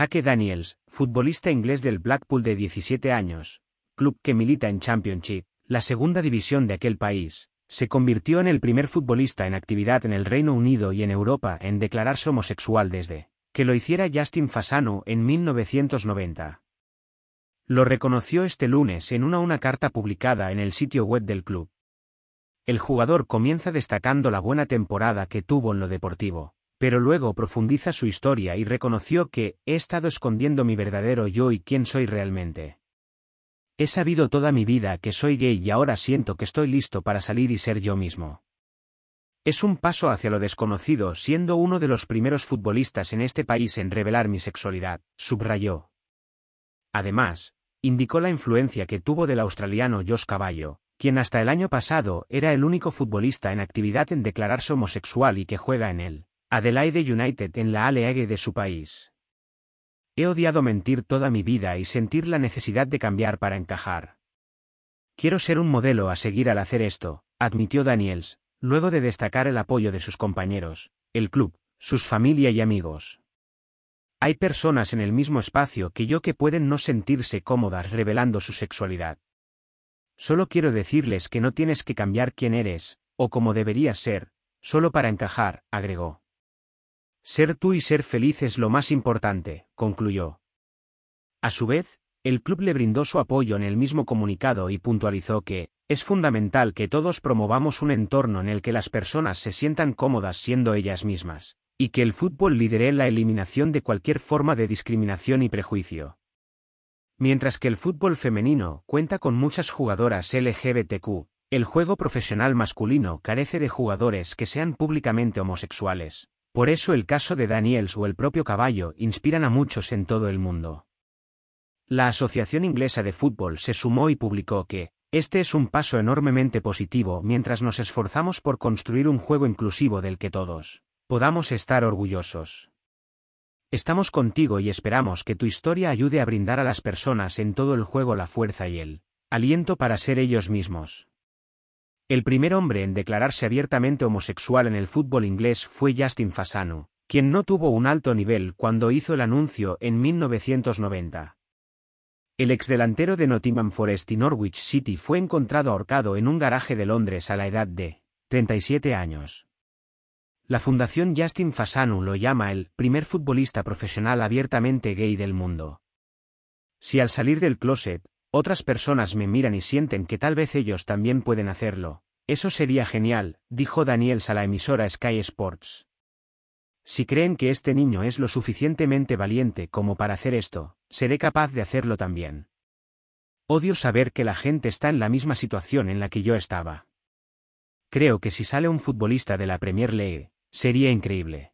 Jake Daniels, futbolista inglés del Blackpool de 17 años, club que milita en Championship, la segunda división de aquel país, se convirtió en el primer futbolista en actividad en el Reino Unido y en Europa en declararse homosexual desde que lo hiciera Justin Fasano en 1990. Lo reconoció este lunes en una, una carta publicada en el sitio web del club. El jugador comienza destacando la buena temporada que tuvo en lo deportivo pero luego profundiza su historia y reconoció que he estado escondiendo mi verdadero yo y quién soy realmente. He sabido toda mi vida que soy gay y ahora siento que estoy listo para salir y ser yo mismo. Es un paso hacia lo desconocido siendo uno de los primeros futbolistas en este país en revelar mi sexualidad, subrayó. Además, indicó la influencia que tuvo del australiano Josh Caballo, quien hasta el año pasado era el único futbolista en actividad en declararse homosexual y que juega en él. Adelaide United en la League de su país. He odiado mentir toda mi vida y sentir la necesidad de cambiar para encajar. Quiero ser un modelo a seguir al hacer esto, admitió Daniels, luego de destacar el apoyo de sus compañeros, el club, sus familia y amigos. Hay personas en el mismo espacio que yo que pueden no sentirse cómodas revelando su sexualidad. Solo quiero decirles que no tienes que cambiar quién eres, o cómo deberías ser, solo para encajar, agregó. Ser tú y ser feliz es lo más importante, concluyó. A su vez, el club le brindó su apoyo en el mismo comunicado y puntualizó que, es fundamental que todos promovamos un entorno en el que las personas se sientan cómodas siendo ellas mismas, y que el fútbol lidere la eliminación de cualquier forma de discriminación y prejuicio. Mientras que el fútbol femenino cuenta con muchas jugadoras LGBTQ, el juego profesional masculino carece de jugadores que sean públicamente homosexuales. Por eso el caso de Daniels o el propio caballo inspiran a muchos en todo el mundo. La Asociación Inglesa de Fútbol se sumó y publicó que, este es un paso enormemente positivo mientras nos esforzamos por construir un juego inclusivo del que todos podamos estar orgullosos. Estamos contigo y esperamos que tu historia ayude a brindar a las personas en todo el juego la fuerza y el aliento para ser ellos mismos. El primer hombre en declararse abiertamente homosexual en el fútbol inglés fue Justin Fasano, quien no tuvo un alto nivel cuando hizo el anuncio en 1990. El exdelantero de Nottingham Forest y Norwich City fue encontrado ahorcado en un garaje de Londres a la edad de 37 años. La Fundación Justin Fasano lo llama el primer futbolista profesional abiertamente gay del mundo. Si al salir del closet, otras personas me miran y sienten que tal vez ellos también pueden hacerlo. Eso sería genial, dijo Daniels a la emisora Sky Sports. Si creen que este niño es lo suficientemente valiente como para hacer esto, seré capaz de hacerlo también. Odio saber que la gente está en la misma situación en la que yo estaba. Creo que si sale un futbolista de la Premier League, sería increíble.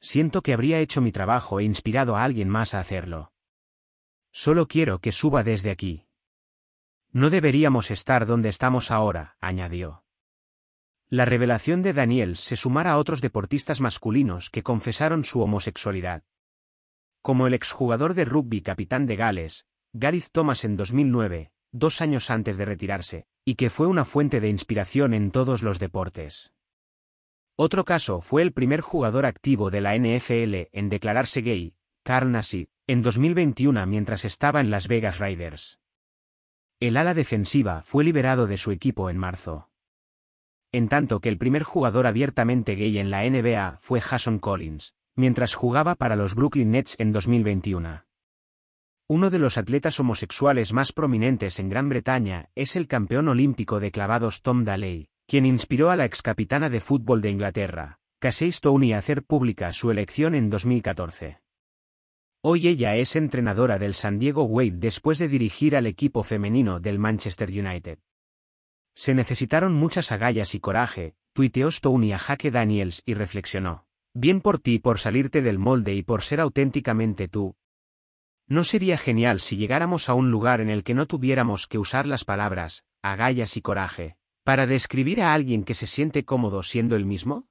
Siento que habría hecho mi trabajo e inspirado a alguien más a hacerlo. Solo quiero que suba desde aquí. No deberíamos estar donde estamos ahora, añadió. La revelación de Daniel se sumara a otros deportistas masculinos que confesaron su homosexualidad. Como el exjugador de rugby capitán de Gales, Gareth Thomas en 2009, dos años antes de retirarse, y que fue una fuente de inspiración en todos los deportes. Otro caso fue el primer jugador activo de la NFL en declararse gay, Carnassi, en 2021 mientras estaba en Las Vegas Raiders. El ala defensiva fue liberado de su equipo en marzo. En tanto que el primer jugador abiertamente gay en la NBA fue Jason Collins, mientras jugaba para los Brooklyn Nets en 2021. Uno de los atletas homosexuales más prominentes en Gran Bretaña es el campeón olímpico de clavados Tom Daley, quien inspiró a la excapitana de fútbol de Inglaterra, Casey Stoney a hacer pública su elección en 2014. Hoy ella es entrenadora del San Diego Wade después de dirigir al equipo femenino del Manchester United. Se necesitaron muchas agallas y coraje, tuiteó Stoney a Jaque Daniels y reflexionó. Bien por ti por salirte del molde y por ser auténticamente tú. ¿No sería genial si llegáramos a un lugar en el que no tuviéramos que usar las palabras, agallas y coraje, para describir a alguien que se siente cómodo siendo el mismo?